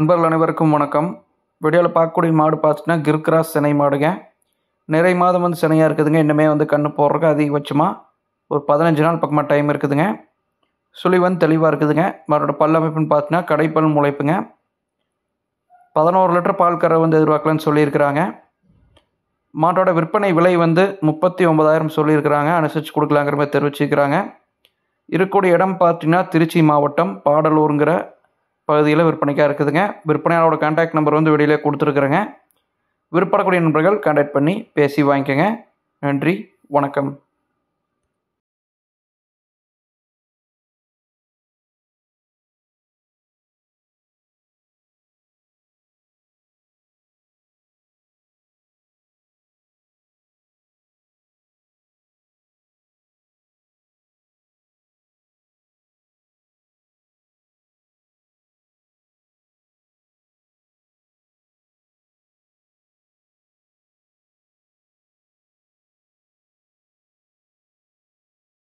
நண்பர்கள் அனைவருக்கும் வணக்கம் வீடியோவில் பார்க்கக்கூடிய மாடு பார்த்துட்டுனா கிர்கிராஸ் சினை மாடுங்க நிறை மாதம் வந்து சினையாக இருக்குதுங்க இன்னுமே வந்து கண்ணு போடுறதுக்கு அதிகபட்சமாக ஒரு பதினஞ்சு நாள் பக்கமாக டைம் இருக்குதுங்க சுழி வந்து தெளிவாக இருக்குதுங்க மாடோட பல் அமைப்புன்னு பார்த்துனா கடைப்பல் முளைப்புங்க பதினோரு லிட்டர் பால் கரை வந்து எதிர்பார்க்கலன்னு சொல்லியிருக்கிறாங்க மாட்டோட விற்பனை விலை வந்து முப்பத்தி ஒன்பதாயிரம் சொல்லியிருக்கிறாங்க அனுசரித்து கொடுக்கலாங்கிற மாதிரி தெரிவிச்சிருக்கிறாங்க இருக்கக்கூடிய இடம் பார்த்தீங்கன்னா திருச்சி மாவட்டம் பாடலூருங்கிற பகுதியில் விற்பனைக்காக இருக்குதுங்க விற்பனையாளோட கான்டாக்ட் நம்பர் வந்து வெளியில் கொடுத்துருக்குறேங்க விற்படக்கூடிய நண்பர்கள் கான்டாக்ட் பண்ணி பேசி வாங்கிக்கோங்க நன்றி வணக்கம்